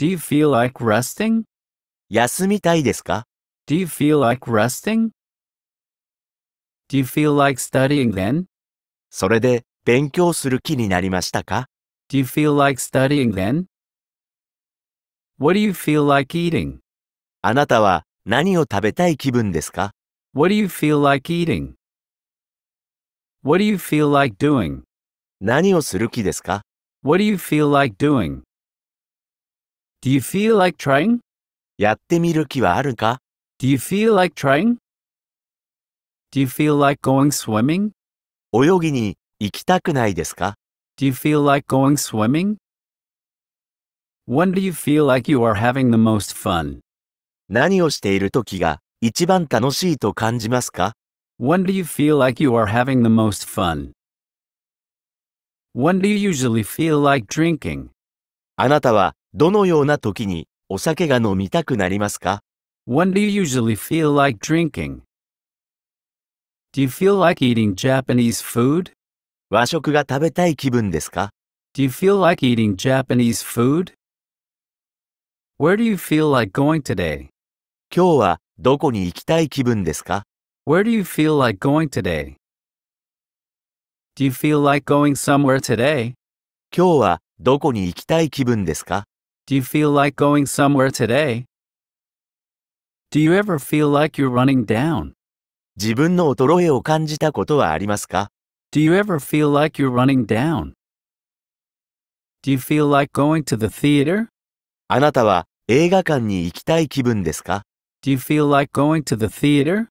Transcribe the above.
Do you feel like resting? 休みたいですか Do you feel like resting? Do you feel like studying then? それで勉強する気になりましたか Do you feel like studying then? What do you feel like eating? あなたは何を食べたい気分ですか What do you feel like eating? What do you feel like doing? 何をする気ですか What do you feel like doing? Do you feel like trying? やってみる気はあるか Do you feel like trying? Do you feel like going swimming? 泳ぎに行きたくないですか Do you feel like going swimming? When do you feel like you are having the most fun? 何をしている時が一番楽しいと感じますか When do you feel like you are having the most fun? When do you usually feel like drinking? あなたはどのような時にお酒が飲みたくなりますか When do you usually feel like drinking? Do you feel like eating Japanese food? 和食が食べたい気分ですか Do you feel like eating Japanese food? Where do you feel like going today? 今日はどこに行きたい気分ですか Where do you feel like going today? Do you feel like going somewhere today? 今日はどこに行きたい気分ですか Do you feel like going somewhere today? Do you ever feel like you're running down? 自分の衰えを感じたことはありますか Do you ever feel like you're running down? Do you feel like going to the theater? あなたは映画館に行きたい気分ですか Do you feel like going to the theater?